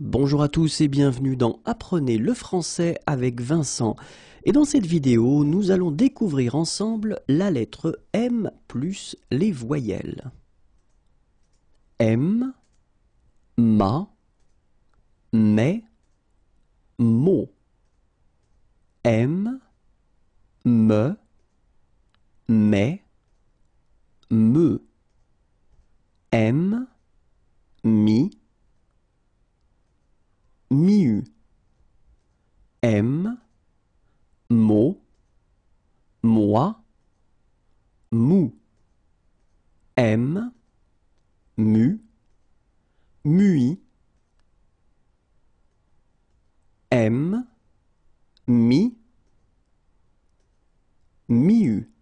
Bonjour à tous et bienvenue dans Apprenez le français avec Vincent. Et dans cette vidéo, nous allons découvrir ensemble la lettre M plus les voyelles. M, ma, mais, mot. M, me, mais, me. M, mi, M, mo, moi, mou. M, mu, mui. M, mi, miu.